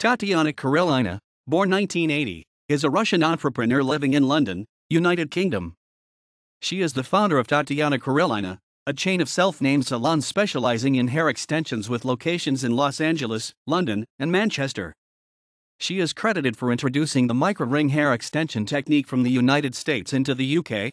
Tatiana Karelina, born 1980, is a Russian entrepreneur living in London, United Kingdom. She is the founder of Tatiana Karelina, a chain of self named salons specializing in hair extensions with locations in Los Angeles, London, and Manchester. She is credited for introducing the micro ring hair extension technique from the United States into the UK,